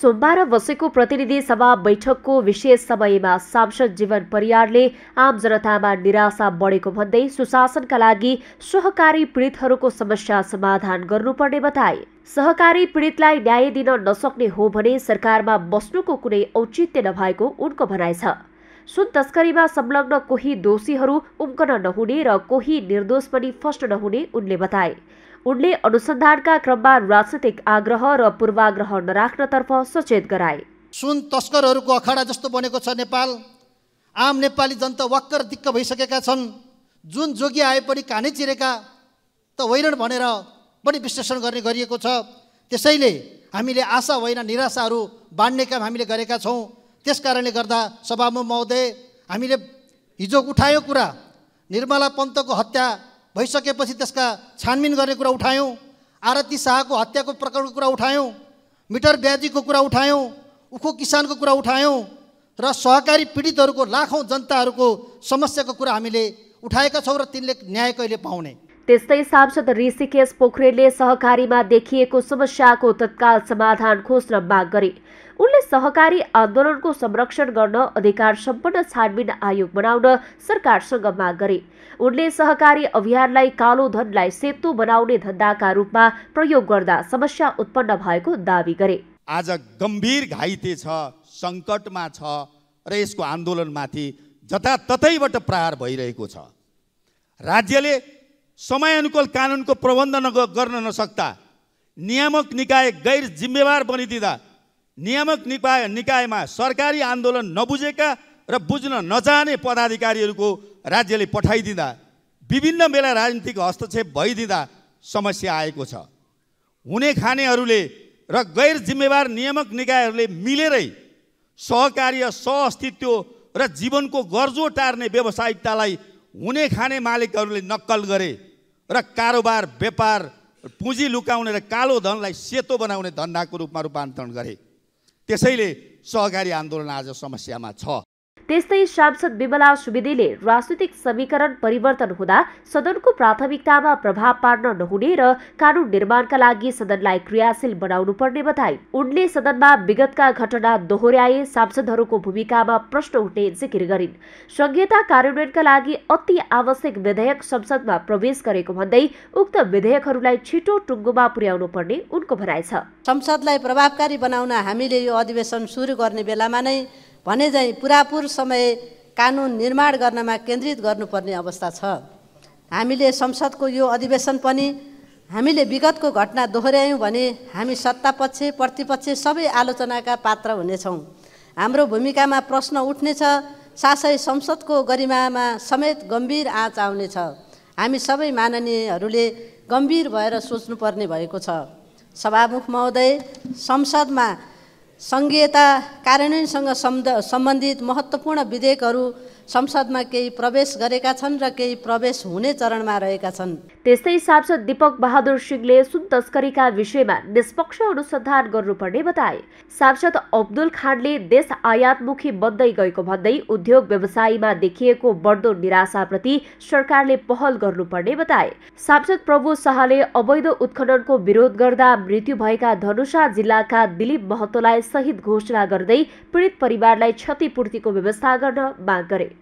सोमबार बसेको प्रतिनिधि सभा बैठकको विशेष समयमा सांसद जीवन परियारले आम जनतामा निराशा बढेको भन्दै सुशासनका लागि सहकारी पीडितहरूको समस्या समाधान गर्नुपर्ने बताए सहकारी पीडितलाई न्याय दिन नसक्ने हो भने सरकारमा बस्नुको कुनै औचित्य नभएको उनको भनाइ छ सुन तस्करीमा संलग्न कोही दोषीहरू उम्कन नहुने र कोही निर्दोष पनि फस्ट नहुने उनले बताए उनले अनुसन्धानका क्रममा राजनैतिक आग्रह र पूर्वाग्रह नराख्नतर्फ सचेत गराए सुन तस्करहरूको अखाडा जस्तो बनेको छ नेपाल आम नेपाली जनता वक्कर दिक्क भइसकेका छन् जुन जोगी आए पनि कानै चिरेका त होइनन् भनेर पनि विश्लेषण गर्ने गरिएको छ त्यसैले हामीले आशा होइन निराशाहरू बाँड्ने काम हामीले गरेका छौँ त्यस कारणले गर्दा सभामुख महोदय हामीले हिजो उठायो कुरा निर्मला पन्तको हत्या भइसकेपछि त्यसका छानबिन गर्ने कुरा उठायौँ आरती शाहको हत्याको प्रकरणको कुरा उठायौँ मिटर ब्याजीको कुरा उठायौँ उखु किसानको कुरा उठायौँ र सहकारी पीडितहरूको लाखौँ जनताहरूको समस्याको कुरा हामीले उठाएका छौँ र तिनले न्याय कहिले पाउने त्यस्तै सांसद ऋषिकेश पोखरेलले सहकारीमा देखिएको समस्याको तत्काल समाधान खोज्न माग गरे उनले सहकारी आन्दोलनको संरक्षण गर्न अधिकार सम्पन्न छानबिन आयोग बनाउन सरकारसँग माग गरे उनले सहकारी अभियानलाई कालो धनलाई सेतो बनाउने धन्दाका रूपमा प्रयोग गर्दा समस्या उत्पन्न भएको दावी गरे आज गम्भीर घाइते छ सङ्कटमा छ र यसको आन्दोलनमाथि जताततैबाट प्रहार भइरहेको छ राज्यले समयअनुकूल कानुनको प्रबन्ध गर्न नसक्दा नियामक निकाय गैर जिम्मेवार बनिदिँदा नियामक निकाय निकायमा सरकारी आन्दोलन नबुझेका र बुझ्न नचाहने पदाधिकारीहरूको राज्यले पठाइदिँदा विभिन्न बेला राजनीतिक हस्तक्षेप भइदिँदा समस्या आएको छ हुने खानेहरूले र गैर जिम्मेवार नियामक निकायहरूले मिलेरै सहकार्य सहअस्तित्व र जीवनको गर्जो टार्ने व्यावसायिकतालाई हुने खाने मालिकहरूले नक्कल गरे र कारोबार व्यापार पुँजी लुकाउने र कालो धनलाई सेतो बनाउने धन्दाको रूपमा रूपान्तरण गरे त्यसैले सहकारी आन्दोलन आज समस्यामा छ त्यस्तै सांसद विमला सुवेदीले राजनीतिक समीकरण परिवर्तन हुँदा सदनको प्राथमिकतामा प्रभाव पार्न नहुने र कानून निर्माणका लागि सदनलाई क्रियाशील बनाउनु पर्ने बताए उनले सदनमा विगतका घटना दोहोर्याए सांसदहरूको भूमिकामा प्रश्न उठ्ने जिकिर गरिन् संघीयता कार्यान्वयनका लागि अति आवश्यक विधेयक संसदमा प्रवेश गरेको भन्दै उक्त विधेयकहरूलाई छिटो टुङ्गोमा पुर्याउनु पर्ने उनको भनाइ छ संसदलाई प्रभावकारी बनाउन हामीले यो अधिवेशन सुरु गर्ने बेलामा नै भने चाहिँ पुरापुर समय कानुन निर्माण गर्नमा केन्द्रित गर्नुपर्ने अवस्था छ हामीले संसदको यो अधिवेशन पनि हामीले विगतको घटना दोहोऱ्यायौँ भने हामी सत्तापक्ष प्रतिपक्ष सबै आलोचनाका पात्र हुनेछौँ हाम्रो भूमिकामा प्रश्न उठ्नेछ साथै संसदको गरिमामा समेत गम्भीर आँच आउनेछ हामी सबै माननीयहरूले गम्भीर भएर सोच्नुपर्ने भएको छ सभामुख महोदय संसदमा सङ्घीयता कार्यान्वयनसँग सम्बन्धित महत्त्वपूर्ण विधेयकहरू संसदमा केही प्रवेश गरेका छन् र केही प्रवेश हुने चरणमा रहेका छन् त्यस्तै सांसद दीपक बहादुर सिंहले सुन तस्करीका विषयमा निष्पक्ष अनुसन्धान गर्नुपर्ने बताए सांसद अब्दुल खानले देश आयातमुखी बन्दै गएको भन्दै उद्योग व्यवसायीमा देखिएको बढ्दो निराशाप्रति सरकारले पहल गर्नुपर्ने बताए सांसद प्रभु शाहले अवैध उत्खननको विरोध गर्दा मृत्यु भएका धनुषा जिल्लाका दिलीप महतोलाई सहित घोषणा गर्दै पीडित परिवारलाई क्षतिपूर्तिको व्यवस्था गर्न माग गरे